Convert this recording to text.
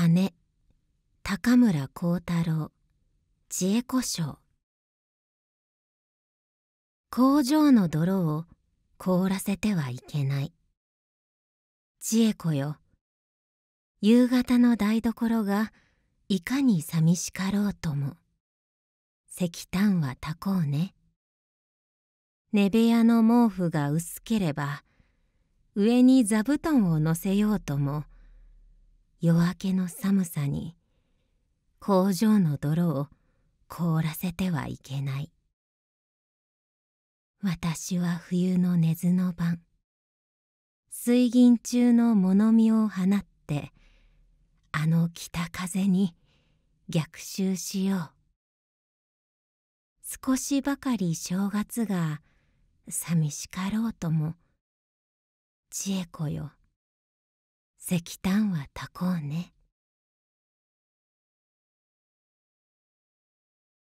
鐘高村光太郎知恵子障工場の泥を凍らせてはいけない知恵子よ夕方の台所がいかに寂しかろうとも石炭は炊こうね寝部屋の毛布が薄ければ上に座布団を乗せようとも夜明けの寒さに工場の泥を凍らせてはいけない私は冬の根津の晩水銀中の物見を放ってあの北風に逆襲しよう少しばかり正月が寂しかろうとも千恵子よ石炭は炊こうね。